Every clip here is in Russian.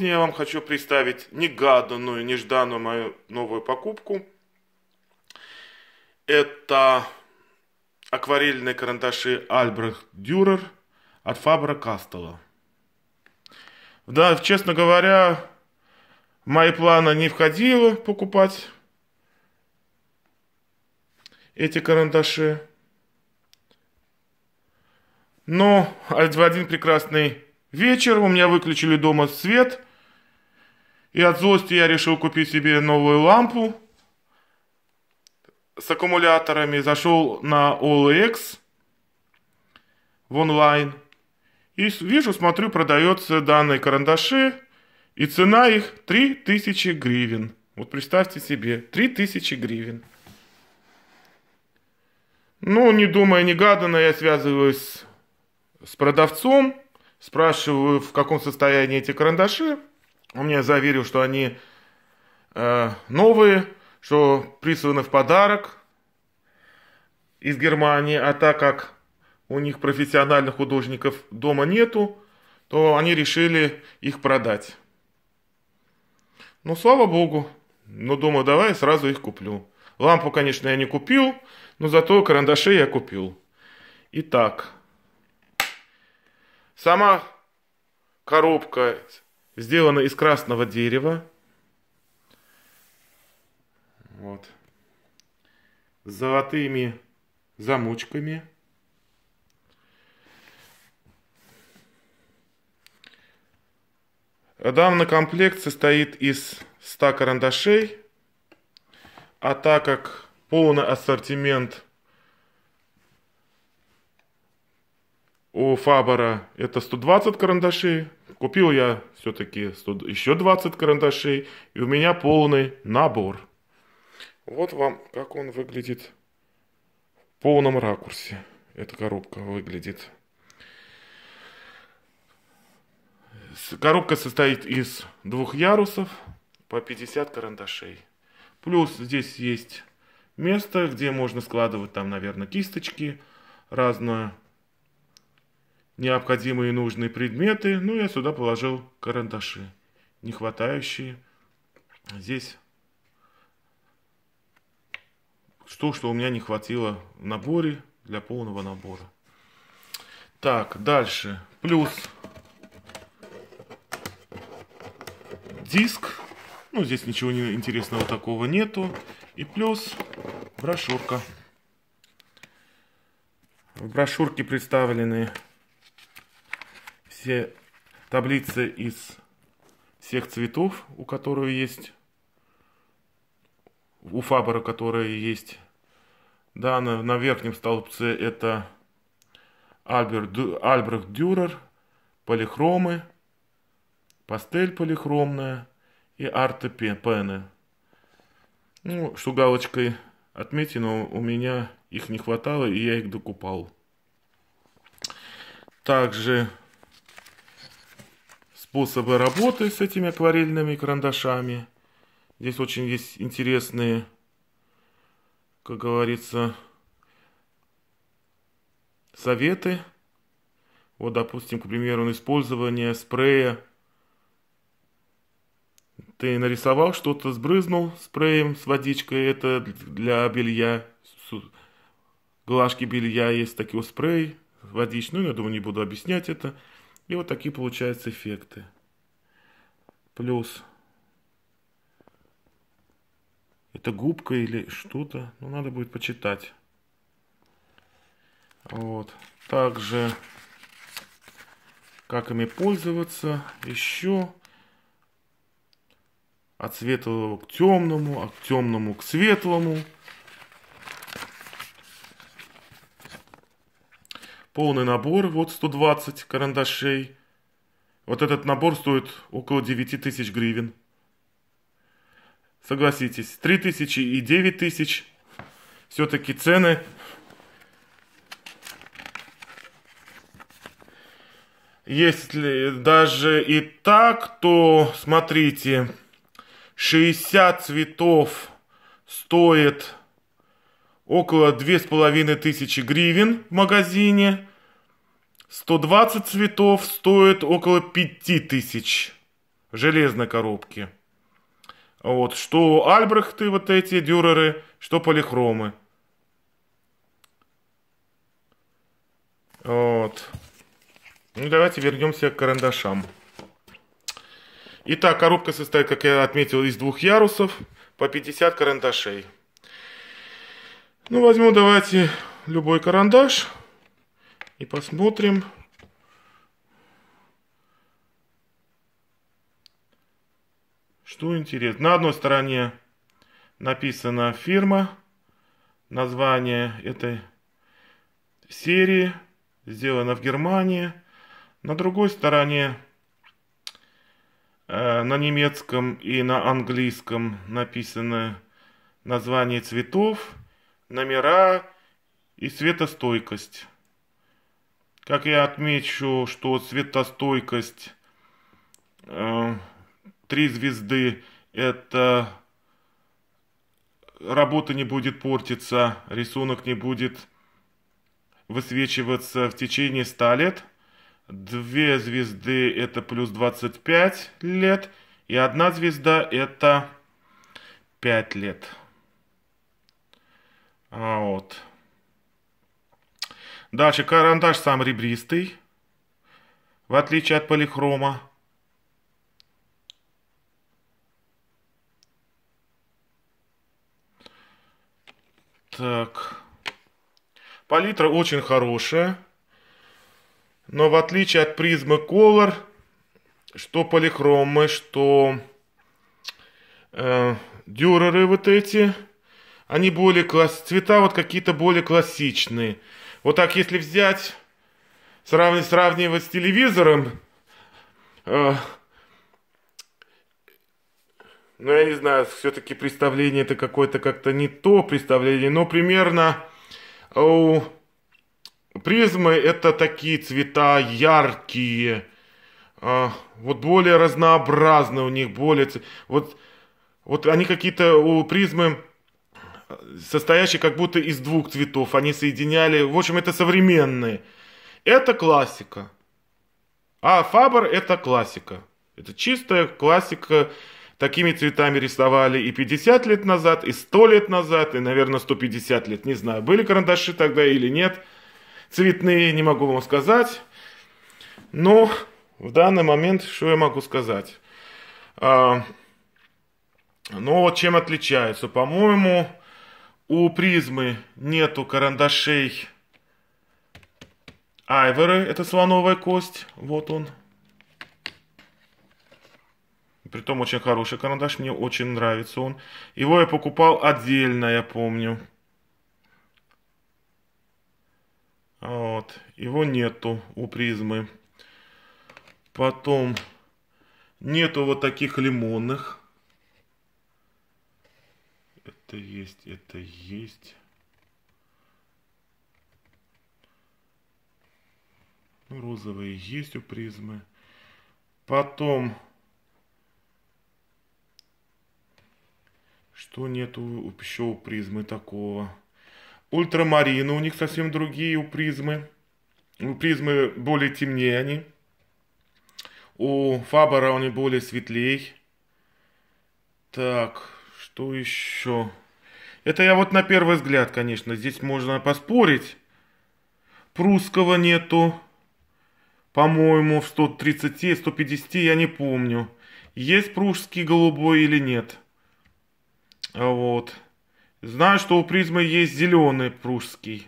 Сегодня я вам хочу представить негаданную, нежданную мою новую покупку. Это акварельные карандаши Альбрехт Дюрер от Фабра Кастела. Да, честно говоря, в мои планы не входило покупать эти карандаши. Но в один прекрасный вечер у меня выключили дома свет – и от злости я решил купить себе новую лампу с аккумуляторами. Зашел на OLX в онлайн. И вижу, смотрю, продаются данные карандаши. И цена их 3000 гривен. Вот представьте себе, 3000 гривен. Ну, не думая, не гаданно, я связываюсь с продавцом, спрашиваю, в каком состоянии эти карандаши. Он мне заверил, что они э, новые, что присланы в подарок из Германии, а так как у них профессиональных художников дома нету, то они решили их продать. Ну, слава богу. Ну, думаю, давай я сразу их куплю. Лампу, конечно, я не купил, но зато карандаши я купил. Итак, сама коробка Сделано из красного дерева. Вот. С золотыми замочками. Данный комплект состоит из 100 карандашей, а так как полный ассортимент у Фабера это 120 карандашей, Купил я все-таки еще 20 карандашей, и у меня полный набор. Вот вам, как он выглядит в полном ракурсе. Эта коробка выглядит. Коробка состоит из двух ярусов по 50 карандашей. Плюс здесь есть место, где можно складывать там, наверное, кисточки, разную необходимые и нужные предметы. Ну, я сюда положил карандаши, не хватающие. Здесь то, что у меня не хватило в наборе для полного набора. Так, дальше. Плюс диск. Ну, здесь ничего не интересного такого нету. И плюс брошюрка. В брошюрке представлены все таблицы из всех цветов, у которых есть, у Фабера, которые есть. Да, на, на верхнем столбце это Альберт, Альбрехт Дюрер, полихромы, пастель полихромная и арты-пены. Ну, что галочкой отметено, у меня их не хватало, и я их докупал. Также способы работы с этими акварельными карандашами. Здесь очень есть интересные, как говорится, советы. Вот, допустим, к примеру, использование спрея. Ты нарисовал что-то, сбрызнул спреем с водичкой, это для белья, глажки белья есть такой спрей водичный, ну, я думаю, не буду объяснять это. И вот такие получаются эффекты. Плюс это губка или что-то. Ну, надо будет почитать. Вот. Также, как ими пользоваться. Еще от светлого к темному, а темному к светлому. полный набор, вот 120 карандашей. Вот этот набор стоит около 9 тысяч гривен. Согласитесь, 3 тысячи и 9 тысяч. Все-таки цены... Если даже и так, то смотрите, 60 цветов стоит около две с половиной тысячи гривен в магазине. 120 цветов стоит около пяти тысяч железной коробки. Вот, что Альбрехты вот эти, дюреры, что полихромы. Вот. Ну, давайте вернемся к карандашам. Итак, коробка состоит, как я отметил, из двух ярусов по 50 карандашей. Ну, возьму давайте любой карандаш и посмотрим. Что интересно. На одной стороне написана фирма, название этой серии, сделано в Германии. На другой стороне э, на немецком и на английском написано название цветов номера и светостойкость. Как я отмечу, что светостойкость э, звезды это работа не будет портиться, рисунок не будет высвечиваться в течение 100 лет. Две звезды это плюс 25 лет, и одна звезда это 5 лет. А вот. Дальше карандаш сам ребристый, в отличие от полихрома. Так. Палитра очень хорошая. Но в отличие от призмы Color, что полихромы, что э, дюреры вот эти, они более класс... Цвета вот какие-то более классичные. Вот так, если взять, сравнивать, сравнивать с телевизором, э, ну, я не знаю, все-таки представление это какое-то как-то не то представление, но примерно э, у призмы это такие цвета яркие, а, вот более разнообразные у них, более... Вот, вот они какие-то у призмы состоящий как будто из двух цветов. Они соединяли, в общем, это современные. Это классика. А Фабр это классика. Это чистая классика. Такими цветами рисовали и 50 лет назад, и 100 лет назад, и, наверное, 150 лет. Не знаю, были карандаши тогда или нет. Цветные не могу вам сказать. Но в данный момент что я могу сказать? А, но ну, чем отличаются? По-моему, у призмы нету карандашей. Айверы, это слоновая кость. Вот он. Притом очень хороший карандаш, мне очень нравится он. Его я покупал отдельно, я помню. Вот, его нету у призмы. Потом нету вот таких лимонных. Это есть, это есть. Ну, розовые есть у призмы. Потом, что нету еще у призмы такого? Ультрамарины у них совсем другие у призмы. У призмы более темнее они. У Фабера они более светлей. Так, что еще? Это я вот на первый взгляд, конечно, здесь можно поспорить. Прусского нету. По-моему, в 130, 150 я не помню. Есть прусский голубой или нет. А вот. Знаю, что у призмы есть зеленый прусский.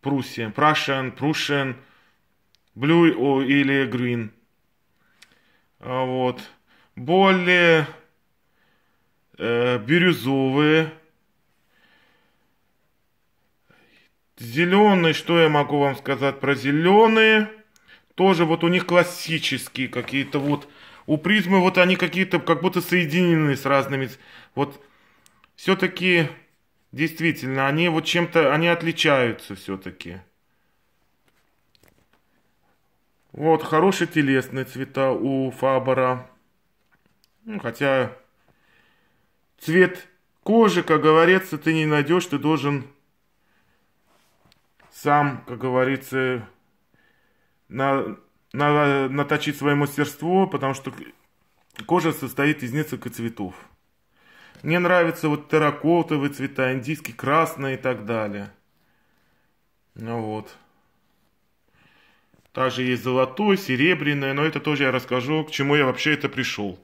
Пруссия. Пруссиан, Пруссиан, Blue или Грин. А вот. Более бирюзовые. Зеленые, что я могу вам сказать про зеленые? Тоже вот у них классические какие-то вот. У призмы вот они какие-то как будто соединены с разными. Вот все-таки действительно они вот чем-то, они отличаются все-таки. Вот, хорошие телесные цвета у Фабора. Ну, хотя цвет кожи, как говорится, ты не найдешь, ты должен сам, как говорится, на, на, наточить свое мастерство, потому что кожа состоит из нескольких цветов. Мне нравятся вот терракотовые цвета, индийские, красные и так далее. Ну вот. Также есть золотой, серебряное, но это тоже я расскажу, к чему я вообще это пришел.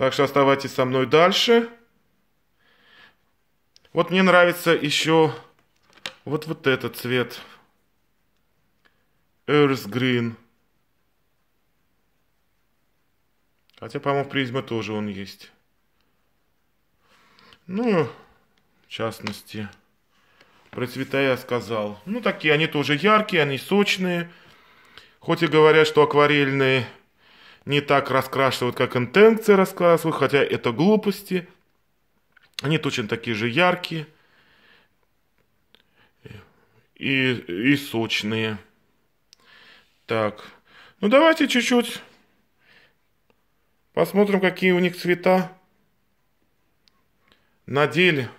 Так что оставайтесь со мной дальше. Вот мне нравится еще вот, вот этот цвет. Earth Green. Хотя, по-моему, в призме тоже он есть. Ну, в частности, про цвета я сказал. Ну, такие они тоже яркие, они сочные. Хоть и говорят, что акварельные – не так раскрашивают, как интенции раскрашивают, хотя это глупости. Они точно такие же яркие и, и сочные. Так, ну давайте чуть-чуть посмотрим, какие у них цвета на деле.